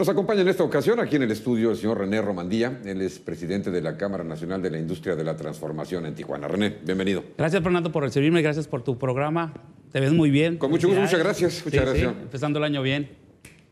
Nos acompaña en esta ocasión aquí en el estudio el señor René Romandía. Él es presidente de la Cámara Nacional de la Industria de la Transformación en Tijuana. René, bienvenido. Gracias, Fernando, por recibirme. Gracias por tu programa. Te ves muy bien. Con mucho gusto, muchas gracias. empezando el año bien.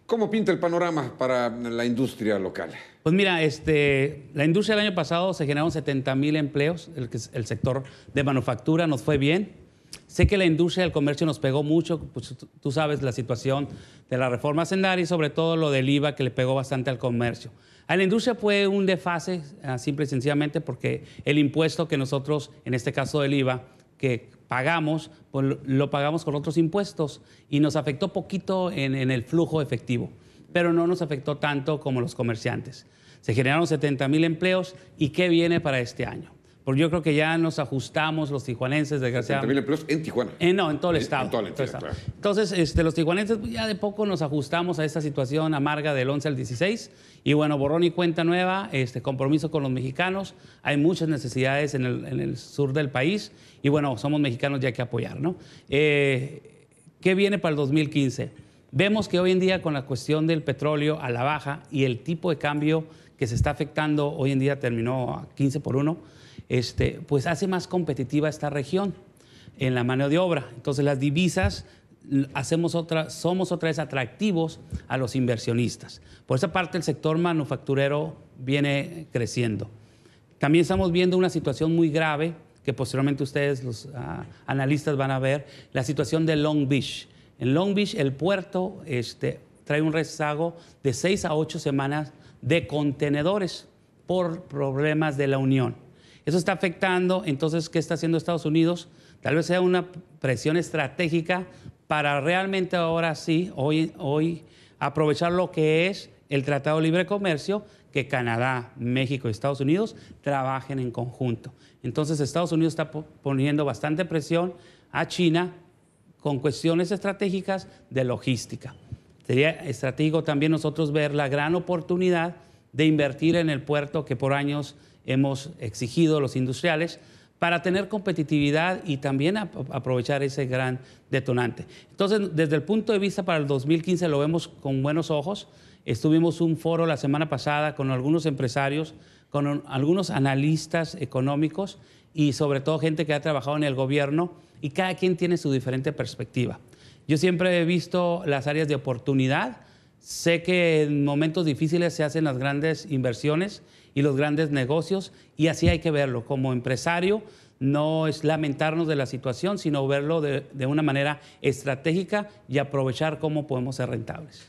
¿Cómo pinta el panorama para la industria local? Pues mira, este, la industria del año pasado se generaron 70 mil empleos. el sector de manufactura nos fue bien. Sé que la industria del comercio nos pegó mucho, pues, tú sabes la situación de la reforma hacendaria y sobre todo lo del IVA que le pegó bastante al comercio. A la industria fue un desfase, simple y sencillamente, porque el impuesto que nosotros, en este caso del IVA, que pagamos, pues, lo pagamos con otros impuestos y nos afectó poquito en, en el flujo efectivo, pero no nos afectó tanto como los comerciantes. Se generaron 70 mil empleos y ¿qué viene para este año? porque yo creo que ya nos ajustamos los tijuanenses, desgraciadamente. mil empleos en Tijuana? Eh, no, en todo el estado. En, todo el estado. Entonces, este, los tijuanenses pues, ya de poco nos ajustamos a esta situación amarga del 11 al 16. Y bueno, borrón y cuenta nueva, este, compromiso con los mexicanos. Hay muchas necesidades en el, sur del país. Y bueno, somos mexicanos ya que apoyar, ¿no? Eh, ¿Qué viene para el 2015? Vemos que hoy en día con la cuestión del petróleo a la baja y el tipo de cambio que se está afectando, hoy en día terminó a 15 por 1, este, pues hace más competitiva esta región en la mano de obra. Entonces las divisas hacemos somos otra vez atractivos a los inversionistas. Por esa parte el sector manufacturero viene creciendo. También estamos viendo una situación muy grave que posteriormente ustedes, los ah, analistas, van a ver, la situación de Long Beach. En Long Beach el puerto este, trae un rezago de seis a ocho semanas de contenedores por problemas de la Unión. Eso está afectando, entonces, ¿qué está haciendo Estados Unidos? Tal vez sea una presión estratégica para realmente ahora sí, hoy, hoy aprovechar lo que es el Tratado de Libre Comercio, que Canadá, México y Estados Unidos trabajen en conjunto. Entonces Estados Unidos está poniendo bastante presión a China con cuestiones estratégicas de logística. Sería estratégico también nosotros ver la gran oportunidad de invertir en el puerto que por años hemos exigido los industriales para tener competitividad y también aprovechar ese gran detonante. Entonces, desde el punto de vista para el 2015 lo vemos con buenos ojos. Estuvimos un foro la semana pasada con algunos empresarios, con algunos analistas económicos y sobre todo gente que ha trabajado en el gobierno y cada quien tiene su diferente perspectiva. Yo siempre he visto las áreas de oportunidad Sé que en momentos difíciles se hacen las grandes inversiones y los grandes negocios y así hay que verlo. Como empresario no es lamentarnos de la situación, sino verlo de, una manera estratégica y aprovechar cómo podemos ser rentables.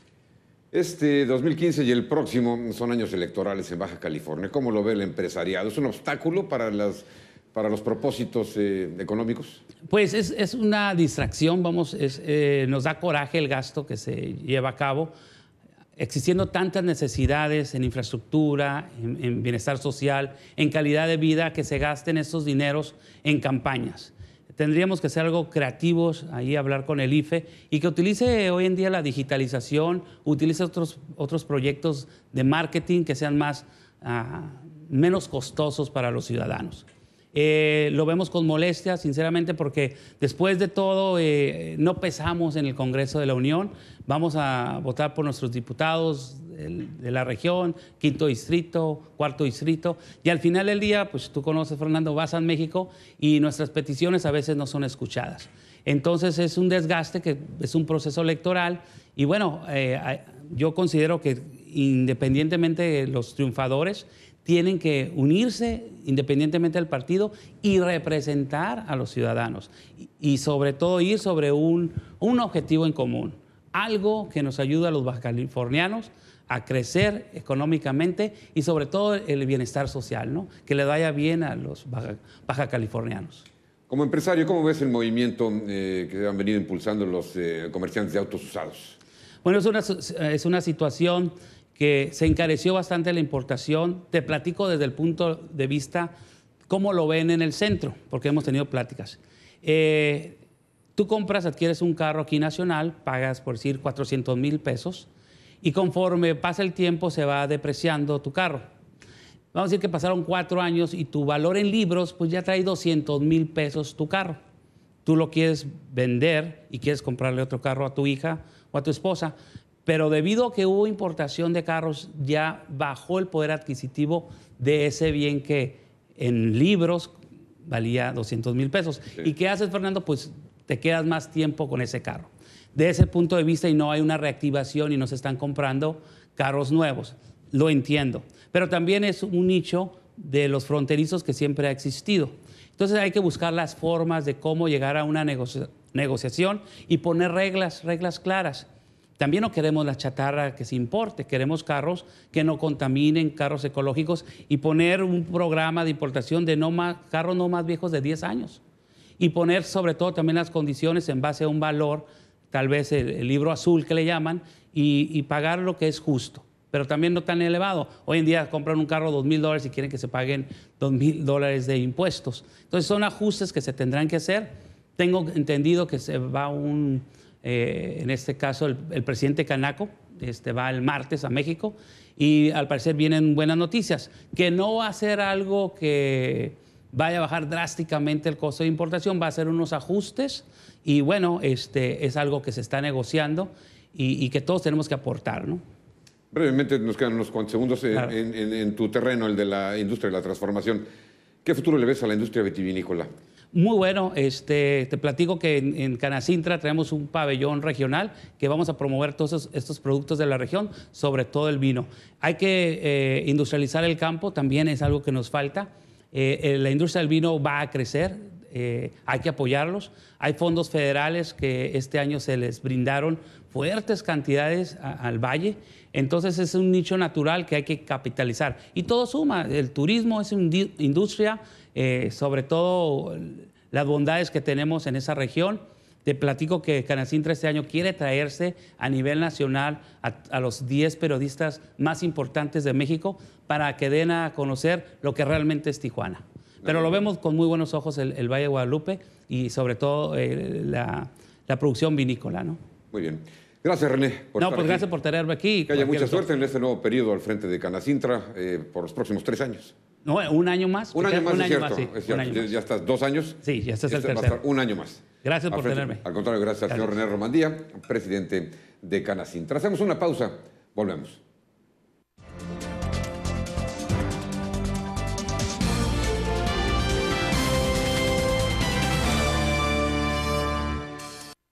Este 2015 y el próximo son años electorales en Baja California. ¿Cómo lo ve el empresariado? ¿Es un obstáculo para las para los propósitos eh, económicos? Pues es, una distracción, vamos, eh, nos da coraje el gasto que se lleva a cabo, existiendo tantas necesidades en infraestructura, en, bienestar social, en calidad de vida, que se gasten esos dineros en campañas. Tendríamos que ser algo creativos, ahí hablar con el IFE y que utilice hoy en día la digitalización, utilice otros, proyectos de marketing que sean más, ah, menos costosos para los ciudadanos. Eh, lo vemos con molestia, sinceramente, porque después de todo eh, no pesamos en el Congreso de la Unión. Vamos a votar por nuestros diputados de la región, quinto distrito, cuarto distrito. Y al final del día, pues tú conoces, Fernando, vas a México y nuestras peticiones a veces no son escuchadas. Entonces es un desgaste que es un proceso electoral. Y bueno, eh, yo considero que independientemente de los triunfadores, tienen que unirse independientemente del partido y representar a los ciudadanos y, sobre todo ir sobre un, un objetivo en común, algo que nos ayude a los bajacalifornianos a crecer económicamente y sobre todo el bienestar social, ¿no? que le vaya bien a los baja, Como empresario, ¿cómo ves el movimiento eh, que han venido impulsando los eh, comerciantes de autos usados? Bueno, es es una situación que se encareció bastante la importación. Te platico desde el punto de vista cómo lo ven en el centro, porque hemos tenido pláticas. Eh, tú compras, adquieres un carro aquí nacional, pagas por decir 400 mil pesos y conforme pasa el tiempo se va depreciando tu carro. Vamos a decir que pasaron cuatro años y tu valor en libros, pues ya trae 200 mil pesos tu carro. Tú lo quieres vender y quieres comprarle otro carro a tu hija o a tu esposa pero debido a que hubo importación de carros, ya bajó el poder adquisitivo de ese bien que en libros valía 200 mil pesos. ¿Y qué haces, Fernando? Pues te quedas más tiempo con ese carro. De ese punto de vista, y no hay una reactivación y no se están comprando carros nuevos. Lo entiendo. Pero también es un nicho de los fronterizos que siempre ha existido. Entonces hay que buscar las formas de cómo llegar a una negociación y poner reglas, reglas claras. También no queremos la chatarra que se importe, queremos carros que no contaminen, carros ecológicos y poner un programa de importación de no más, carros no más viejos de 10 años. Y poner sobre todo también las condiciones en base a un valor, tal vez el, libro azul que le llaman, y, y, pagar lo que es justo, pero también no tan elevado. Hoy en día compran un carro dos mil dólares y quieren que se paguen dos mil dólares de impuestos. Entonces son ajustes que se tendrán que hacer. Tengo entendido que se va un eh, en este caso el, presidente Canaco, este, va el martes a México y al parecer vienen buenas noticias, que no va a ser algo que vaya a bajar drásticamente el costo de importación, va a ser unos ajustes y bueno, este, es algo que se está negociando y, que todos tenemos que aportar, Brevemente, nos quedan unos cuantos segundos eh, en tu terreno, el de la industria de la transformación. ¿Qué futuro le ves a la industria vitivinícola? Muy bueno, este, te platico que en, Canacintra tenemos un pabellón regional que vamos a promover todos estos, productos de la región, sobre todo el vino. Hay que eh, industrializar el campo, también es algo que nos falta. Eh, eh, la industria del vino va a crecer, hay que apoyarlos. Hay fondos federales que este año se les brindaron fuertes cantidades al valle, entonces es un nicho natural que hay que capitalizar. Y todo suma, el turismo es una industria eh, sobre todo las bondades que tenemos en esa región. Te platico que Canacintra este año quiere traerse a nivel nacional a, los 10 periodistas más importantes de México para que den a conocer lo que realmente es Tijuana. Pero lo vemos con muy buenos ojos el, Valle de Guadalupe y sobre todo eh, la, producción vinícola. ¿no? Muy bien. Gracias, René. Por no, pues gracias por tenerme aquí. Que haya mucha suerte en este nuevo periodo al frente de Canacintra eh, por los próximos tres años. No, un año más. Un año más, es cierto, sí. ya, estás dos años. Sí, ya estás el este, tercero. un año más. Gracias por tenerme. Al contrario, gracias, al señor René Romandía, presidente de Canacín. Trazamos una pausa, volvemos.